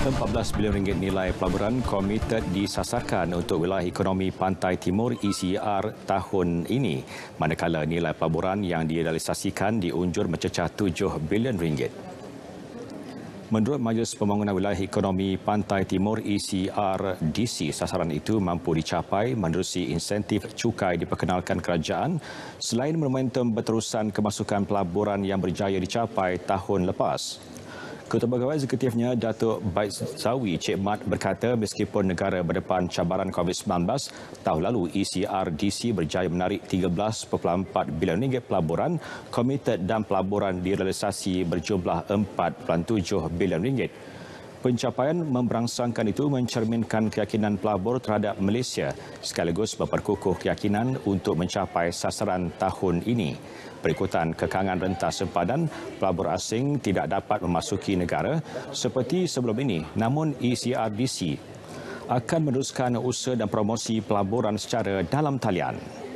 14 bilion ringgit nilai pelaburan komited disasarkan untuk wilayah ekonomi Pantai Timur ECR tahun ini. Manakala nilai pelaburan yang direalisasikan diunjur mencecah RM7 bilion. Ringgit. Menurut Majlis Pembangunan Wilayah Ekonomi Pantai Timur DC, e sasaran itu mampu dicapai menerusi insentif cukai diperkenalkan kerajaan selain momentum berterusan kemasukan pelaburan yang berjaya dicapai tahun lepas. Ketua Pegawai Eksekutifnya Datuk Baiz Zawi Cik Mat berkata meskipun negara berdepan cabaran COVID-19, tahun lalu ECRDC berjaya menarik 13.4 bilion ringgit pelaburan, komited dan pelaburan direalisasi berjumlah 4.7 bilion ringgit. Pencapaian memberangsangkan itu mencerminkan keyakinan pelabur terhadap Malaysia sekaligus memperkukuh keyakinan untuk mencapai sasaran tahun ini. Berikutan kekangan rentas sempadan, pelabur asing tidak dapat memasuki negara seperti sebelum ini namun ECRDC akan meneruskan usaha dan promosi pelaburan secara dalam talian.